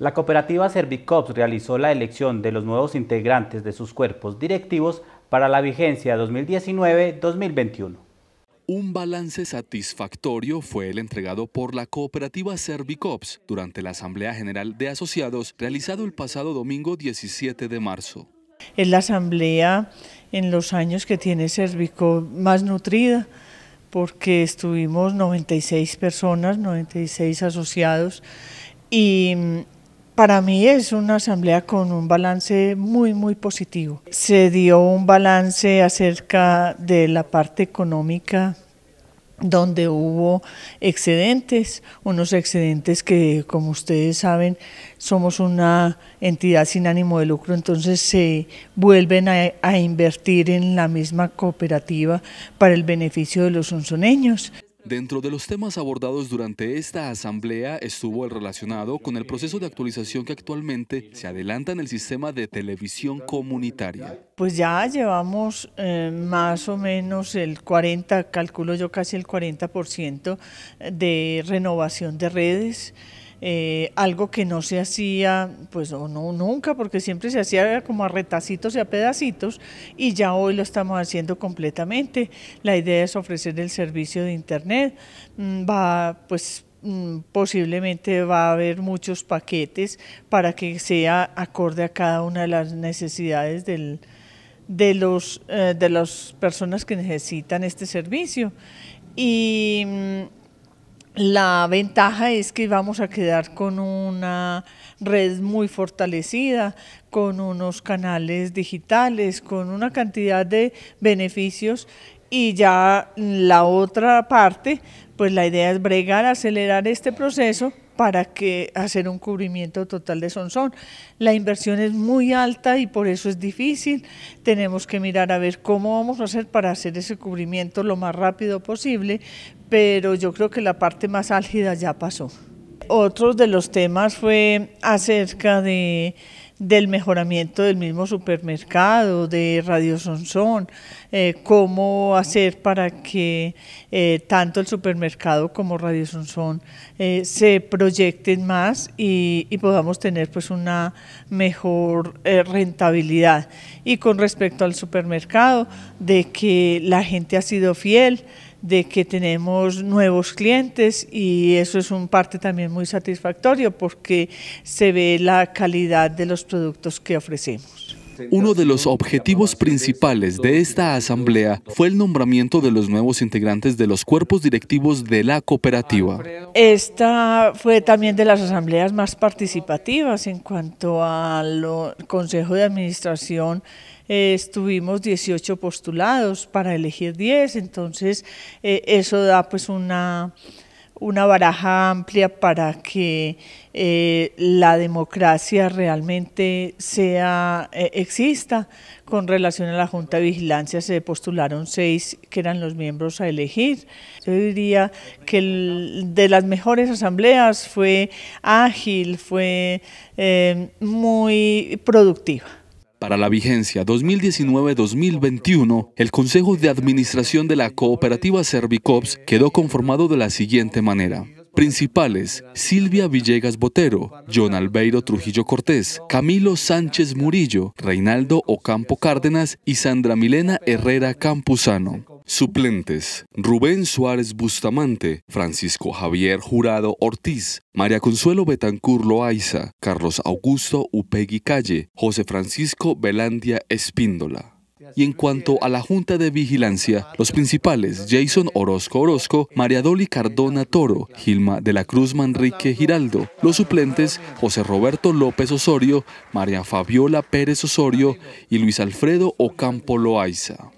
La cooperativa Servicops realizó la elección de los nuevos integrantes de sus cuerpos directivos para la vigencia 2019-2021. Un balance satisfactorio fue el entregado por la cooperativa Servicops durante la Asamblea General de Asociados realizado el pasado domingo 17 de marzo. Es la asamblea en los años que tiene Servicops más nutrida porque estuvimos 96 personas, 96 asociados y para mí es una asamblea con un balance muy, muy positivo. Se dio un balance acerca de la parte económica donde hubo excedentes, unos excedentes que, como ustedes saben, somos una entidad sin ánimo de lucro, entonces se vuelven a, invertir en la misma cooperativa para el beneficio de los onzoneños. Dentro de los temas abordados durante esta asamblea estuvo el relacionado con el proceso de actualización que actualmente se adelanta en el sistema de televisión comunitaria. Pues ya llevamos eh, más o menos el 40, calculo yo casi el 40% de renovación de redes. Eh, algo que no se hacía, pues o no nunca, porque siempre se hacía como a retacitos y a pedacitos, y ya hoy lo estamos haciendo completamente. La idea es ofrecer el servicio de Internet, mm, va pues mm, posiblemente va a haber muchos paquetes para que sea acorde a cada una de las necesidades de, los, eh, de las personas que necesitan este servicio. Y mm, la ventaja es que vamos a quedar con una red muy fortalecida, con unos canales digitales, con una cantidad de beneficios y ya la otra parte, pues la idea es bregar, acelerar este proceso para que hacer un cubrimiento total de Sonsón. La inversión es muy alta y por eso es difícil. Tenemos que mirar a ver cómo vamos a hacer para hacer ese cubrimiento lo más rápido posible, pero yo creo que la parte más álgida ya pasó. Otro de los temas fue acerca de del mejoramiento del mismo supermercado, de Radio Sonson, eh, cómo hacer para que eh, tanto el supermercado como Radio Sonson eh, se proyecten más y, y, podamos tener pues una mejor rentabilidad. Y con respecto al supermercado, de que la gente ha sido fiel, de que tenemos nuevos clientes y eso es un parte también muy satisfactorio porque se ve la calidad de los productos que ofrecemos. Uno de los objetivos principales de esta asamblea fue el nombramiento de los nuevos integrantes de los cuerpos directivos de la cooperativa. Esta fue también de las asambleas más participativas en cuanto al Consejo de Administración. Eh, estuvimos 18 postulados para elegir 10, entonces eh, eso da pues una una baraja amplia para que eh, la democracia realmente sea eh, exista. Con relación a la Junta de Vigilancia se postularon seis que eran los miembros a elegir. Yo diría que de las mejores asambleas fue ágil, fue eh, muy productiva. Para la vigencia 2019-2021, el Consejo de Administración de la Cooperativa Servicops quedó conformado de la siguiente manera. Principales, Silvia Villegas Botero, John Albeiro Trujillo Cortés, Camilo Sánchez Murillo, Reinaldo Ocampo Cárdenas y Sandra Milena Herrera Campuzano. Suplentes, Rubén Suárez Bustamante, Francisco Javier Jurado Ortiz, María Consuelo Betancur Loaiza, Carlos Augusto Upegui Calle, José Francisco Belandia Espíndola. Y en cuanto a la Junta de Vigilancia, los principales Jason Orozco Orozco, María Dolly Cardona Toro, Gilma de la Cruz Manrique Giraldo, los suplentes José Roberto López Osorio, María Fabiola Pérez Osorio y Luis Alfredo Ocampo Loaiza.